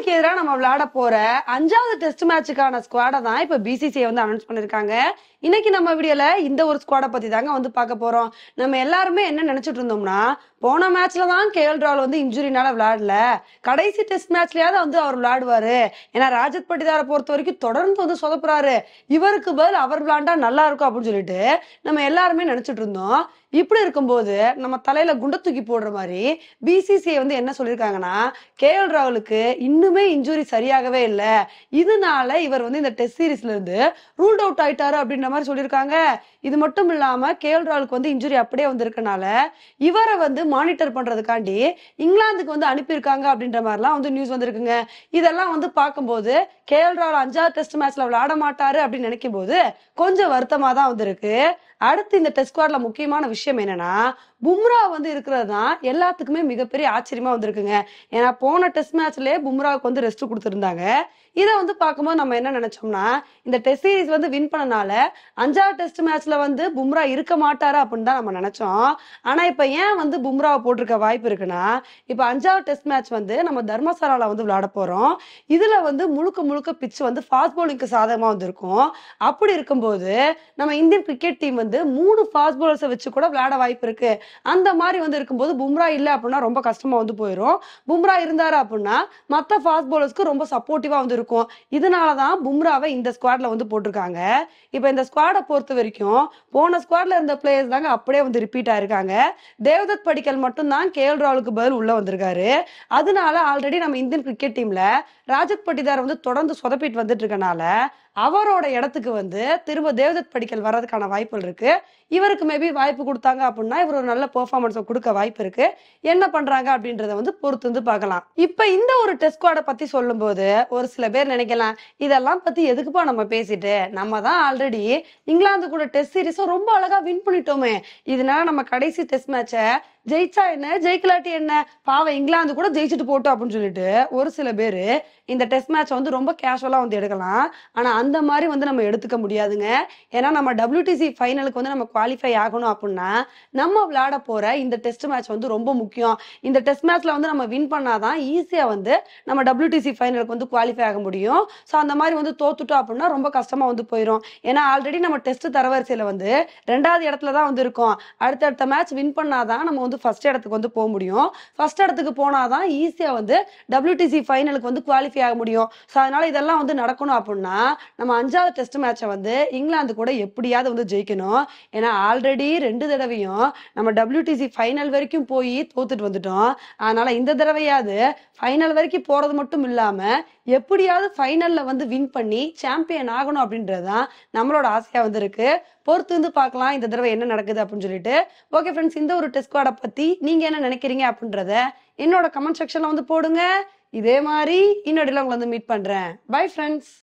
பெங்களூருக்கு எதிராக நம்ம விளையாட போற அஞ்சாவது டெஸ்ட் மேட்சுக்கான ஸ்குவாடை தான் இப்ப பிசிசிஐ வந்து அனௌன்ஸ் பண்ணிருக்காங்க இன்னைக்கு நம்ம வீடியோல இந்த ஒரு ஸ்குவாடை பத்தி தாங்க வந்து பார்க்க போறோம் நம்ம எல்லாருமே என்ன நினைச்சிட்டு இருந்தோம்னா போன மேட்ச்ல தான் கேஎல் ராவல் வந்து இன்ஜுரினால விளையாடல கடைசி டெஸ்ட் மேட்ச்லயாவது வந்து அவர் விளையாடுவாரு ஏன்னா ராஜத் பட்டிதாரை பொறுத்த வரைக்கும் தொடர்ந்து வந்து சொதப்புறாரு இவருக்கு பதில் அவர் விளையாண்டா நல்லா இருக்கும் அப்படின்னு சொல்லிட்டு நம்ம எல்லாருமே நினைச்சிட்டு இருந்தோம் இப்படி இருக்கும்போது நம்ம தலையில குண்ட தூக்கி போடுற மாதிரி பிசிசிஐ வந்து என்ன சொல்லியிருக்காங்கன்னா எல் ராவலுக்கு இன்னும் ஒண்ணுமே இன்ஜுரி சரியாகவே இல்லை இதனால இவர் வந்து இந்த டெஸ்ட் சீரீஸ்ல இருந்து ரூல் அவுட் ஆயிட்டாரு அப்படின்ற மாதிரி சொல்லியிருக்காங்க இது மட்டும் இல்லாம கேஎல் ராகுலுக்கு வந்து இன்ஜுரி அப்படியே வந்திருக்கனால இவரை வந்து மானிட்டர் பண்றதுக்காண்டி இங்கிலாந்துக்கு வந்து அனுப்பியிருக்காங்க அப்படின்ற மாதிரிலாம் வந்து நியூஸ் வந்திருக்குங்க இதெல்லாம் வந்து பார்க்கும்போது கேஎல் ராகுல் அஞ்சாவது டெஸ்ட் மேட்ச்ல விளையாட மாட்டாரு அப்படின்னு நினைக்கும் போது கொஞ்சம் வருத்தமா தான் வந்திருக்கு அடுத்து இந்த டெஸ்ட் ஸ்குவாட்ல முக்கியமான விஷயம் என்னன்னா பும்ரா வந்து இருக்கிறது தான் எல்லாத்துக்குமே மிகப்பெரிய ஆச்சரியமா வந்திருக்குங்க ஏன்னா போன டெஸ்ட் மேட்ச்லயே பும்ராவுக்கு வந்து ரெஸ்ட் கொடுத்துருந்தாங்க இதை வந்து பார்க்கும்போது நம்ம என்ன நினைச்சோம்னா இந்த டெஸ்ட் சீரிஸ் வந்து வின் பண்ணனால அஞ்சாவது டெஸ்ட் மேட்ச்ல வந்து பும்ரா இருக்க மாட்டாரு அப்படின்னு தான் நம்ம நினைச்சோம் ஆனா இப்ப ஏன் வந்து பும்ராவை போட்டிருக்க வாய்ப்பு இருக்குன்னா இப்ப அஞ்சாவது டெஸ்ட் மேட்ச் வந்து நம்ம தர்மசாலால வந்து விளையாட போறோம் இதுல வந்து முழுக்க முழுக்க பிச் வந்து ஃபாஸ்ட் போலிங்க்கு சாதகமா வந்திருக்கும் அப்படி இருக்கும்போது நம்ம இந்தியன் கிரிக்கெட் டீம் வந்து மூணு ஃபாஸ்ட் போலர்ஸை வச்சு கூட விளையாட வாய்ப்பு இருக்கு அந்த மாதிரி வந்து இருக்கும்போது பும்ரா இல்லை அப்படின்னா ரொம்ப கஷ்டமா வந்து போயிடும் பும்ரா இருந்தாரு அப்படின்னா மற்ற ஃபாஸ்ட் பவுலர்ஸ்க்கு ரொம்ப சப்போர்ட்டிவா வந்து இருக்கும் இதனால தான் பும்ராவை இந்த ஸ்குவாட்ல வந்து போட்டிருக்காங்க இப்போ இந்த ஸ்குவாடை பொறுத்த வரைக்கும் போன ஸ்குவாட்ல இருந்த பிளேயர்ஸ் தாங்க அப்படியே வந்து ரிப்பீட் ஆயிருக்காங்க தேவதத் படிக்கல் மட்டும் தான் கே எல் ராவலுக்கு பதில் உள்ள வந்திருக்காரு அதனால ஆல்ரெடி நம்ம இந்தியன் கிரிக்கெட் டீம்ல ராஜத் பட்டிதார் வந்து தொடர்ந்து சொதப்பிட்டு வந்துட்டு இருக்கனால அவரோட இடத்துக்கு வந்து திரும்ப தேவதத் படிக்கல் வர்றதுக்கான வாய்ப்புகள் இருக்கு இவருக்கு மேபி வாய்ப்பு கொடுத்தாங்க அப்படின்னா இவர் ஒரு நல்ல நல்ல பெர்ஃபார்மன்ஸை கொடுக்க வாய்ப்பு இருக்கு என்ன பண்றாங்க அப்படின்றத வந்து பொறுத்து வந்து பார்க்கலாம் இப்ப இந்த ஒரு டெஸ்ட் ஸ்குவாடை பத்தி சொல்லும்போது ஒரு சில பேர் நினைக்கலாம் இதெல்லாம் பத்தி எதுக்குப்பா நம்ம பேசிட்டு நம்ம தான் ஆல்ரெடி இங்கிலாந்து கூட டெஸ்ட் சீரீஸும் ரொம்ப அழகா வின் பண்ணிட்டோமே இதனால நம்ம கடைசி டெஸ்ட் மேட்சை ஜெயிச்சா என்ன ஜெயிக்கலாட்டி என்ன பாவம் இங்கிலாந்து கூட ஜெயிச்சுட்டு போட்டோம் அப்படின்னு சொல்லிட்டு ஒரு சில பேர் இந்த டெஸ்ட் மேட்ச் வந்து ரொம்ப கேஷுவலாக வந்து எடுக்கலாம் ஆனால் அந்த மாதிரி வந்து நம்ம எடுத்துக்க முடியாதுங்க ஏன்னா நம்ம டபிள்யூடிசி ஃபைனலுக்கு வந்து நம்ம குவாலிஃபை ஆகணும் அப்படின்னா நம்ம விளையாட போகிற இந்த டெஸ்ட் மேட்ச் வந்து ரொம்ப முக்கியம் இந்த டெஸ்ட் மேட்ச்சில் வந்து நம்ம வின் பண்ணாதான் ஈஸியாக வந்து நம்ம டபிள்யூடிசி ஃபைனலுக்கு வந்து குவாலிஃபை ஆக முடியும் ஸோ அந்த மாதிரி வந்து தோத்துட்டோம் அப்படின்னா ரொம்ப கஷ்டமாக வந்து போயிடும் ஏன்னா ஆல்ரெடி நம்ம டெஸ்ட் தரவரிசையில் வந்து ரெண்டாவது இடத்துல தான் வந்து இருக்கோம் அடுத்தடுத்த மேட்ச் வின் பண்ணாதான் நம்ம வந்து ஃபர்ஸ்ட் இடத்துக்கு வந்து போக முடியும் ஃபர்ஸ்ட் இடத்துக்கு போனாதான் ஈஸியாக வந்து டபிள்யூடிசி ஃபைனலுக்கு வந்து குவாலிஃபை ஆக முடியும் ஸோ அதனால இதெல்லாம் வந்து நடக்கணும் அப்படின்னா நம்ம அஞ்சாவது டெஸ்ட் மேட்சை வந்து இங்கிலாந்து கூட எப்படியாவது வந்து ஜெயிக்கணும் ஏன்னா ஆல்ரெடி ரெண்டு தடவையும் நம்ம டபிள்யூடிசி ஃபைனல் வரைக்கும் போய் தோத்துட்டு வந்துட்டோம் அதனால இந்த தடவையாவது ஃபைனல் வரைக்கும் போறது மட்டும் இல்லாம எப்படியாவது ஃபைனல்ல வந்து வின் பண்ணி சாம்பியன் ஆகணும் அப்படின்றதான் நம்மளோட ஆசையா வந்து இருக்கு பொறுத்து வந்து பார்க்கலாம் இந்த தடவை என்ன நடக்குது அப்படின்னு சொல்லிட்டு ஓகே ஃப்ரெண்ட்ஸ் இந்த ஒரு டெஸ்ட் பத்தி நீங்க என்ன நினைக்கிறீங்க அப்படின்றத என்னோட கமெண்ட் செக்ஷன்ல வந்து போடுங்க இதே மாதிரி இன்னொடையில் உங்களை வந்து மீட் பண்ணுறேன் பை ஃப்ரெண்ட்ஸ்